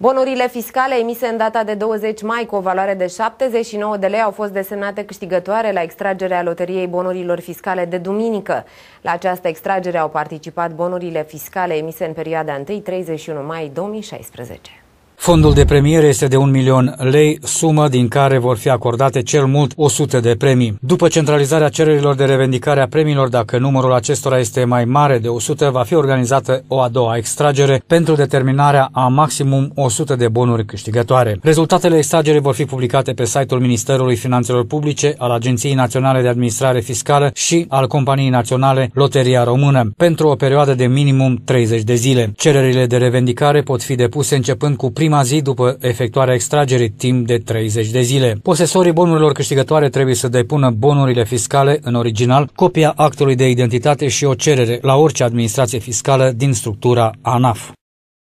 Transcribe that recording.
Bonurile fiscale emise în data de 20 mai cu o valoare de 79 de lei au fost desemnate câștigătoare la extragerea loteriei bonurilor fiscale de duminică. La această extragere au participat bonurile fiscale emise în perioada 1-31 mai 2016. Fondul de premiere este de 1 milion lei, sumă din care vor fi acordate cel mult 100 de premii. După centralizarea cererilor de revendicare a premiilor, dacă numărul acestora este mai mare de 100, va fi organizată o a doua extragere pentru determinarea a maximum 100 de bonuri câștigătoare. Rezultatele extragerii vor fi publicate pe site-ul Ministerului Finanțelor Publice, al Agenției Naționale de Administrare Fiscală și al Companiei Naționale Loteria Română, pentru o perioadă de minimum 30 de zile. Cererile de revendicare pot fi depuse începând cu primul prima zi după efectuarea extragerii timp de 30 de zile. Posesorii bonurilor câștigătoare trebuie să depună bonurile fiscale în original, copia actului de identitate și o cerere la orice administrație fiscală din structura ANAF.